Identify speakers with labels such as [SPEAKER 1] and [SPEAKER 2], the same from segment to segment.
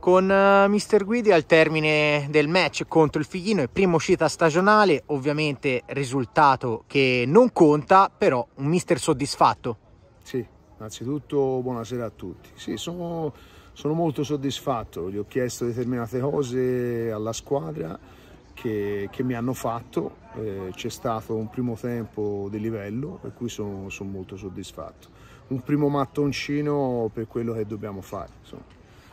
[SPEAKER 1] Con eh, Mr. Guidi al termine del match contro il Figlino è prima uscita stagionale, ovviamente risultato che non conta,
[SPEAKER 2] però un mister soddisfatto. Sì, innanzitutto buonasera a tutti. Sì, sono, sono molto soddisfatto, gli ho chiesto determinate cose alla squadra che, che mi hanno fatto, eh, c'è stato un primo tempo di livello per cui sono, sono molto soddisfatto. Un primo mattoncino per quello che dobbiamo fare. Insomma.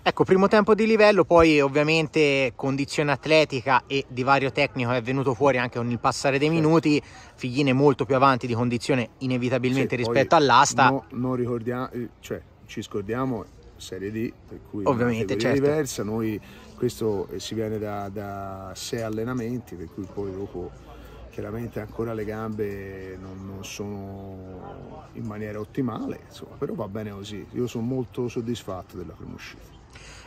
[SPEAKER 2] Ecco, primo tempo di livello, poi
[SPEAKER 1] ovviamente condizione atletica e divario tecnico è venuto fuori anche con il passare dei minuti, Figline molto più avanti di condizione
[SPEAKER 2] inevitabilmente sì, rispetto all'asta. No, non ricordiamo, eh, cioè ci scordiamo Serie D, per cui ovviamente certo. diversa. Noi, questo eh, si viene da, da sei allenamenti, per cui poi dopo chiaramente ancora le gambe non, non sono in maniera ottimale, insomma, però va bene così. Io sono molto soddisfatto della prima uscita.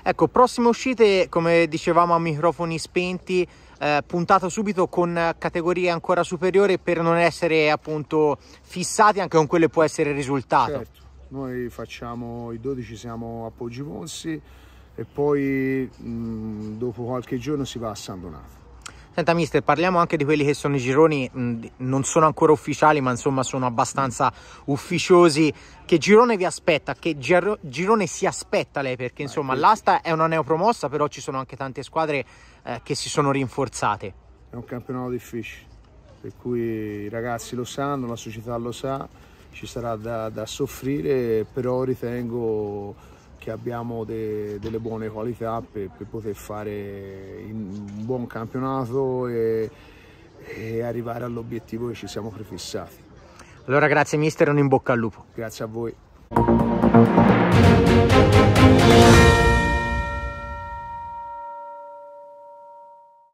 [SPEAKER 2] Ecco, prossime uscite, come dicevamo a microfoni spenti,
[SPEAKER 1] eh, puntato subito con categorie ancora superiori per non essere appunto fissati anche con quelle può essere il risultato. Certo.
[SPEAKER 2] Noi facciamo i 12, siamo a Poggi Ponsi e poi mh, mm, dopo qualche giorno si va a San Donato.
[SPEAKER 1] Senta mister, parliamo anche di quelli che sono i gironi, mm, non sono ancora ufficiali ma insomma sono abbastanza ufficiosi. Che girone vi aspetta? Che giro girone si aspetta lei? Perché insomma ah, l'asta è una neopromossa però ci sono anche tante squadre eh, che si sono
[SPEAKER 2] rinforzate. È un campionato difficile, per cui i ragazzi lo sanno, la società lo sa ci sarà da, da soffrire, però ritengo che abbiamo de, delle buone qualità per, per poter fare un buon campionato e, e arrivare all'obiettivo che ci siamo prefissati. Allora grazie mister, un in bocca al lupo. Grazie a voi.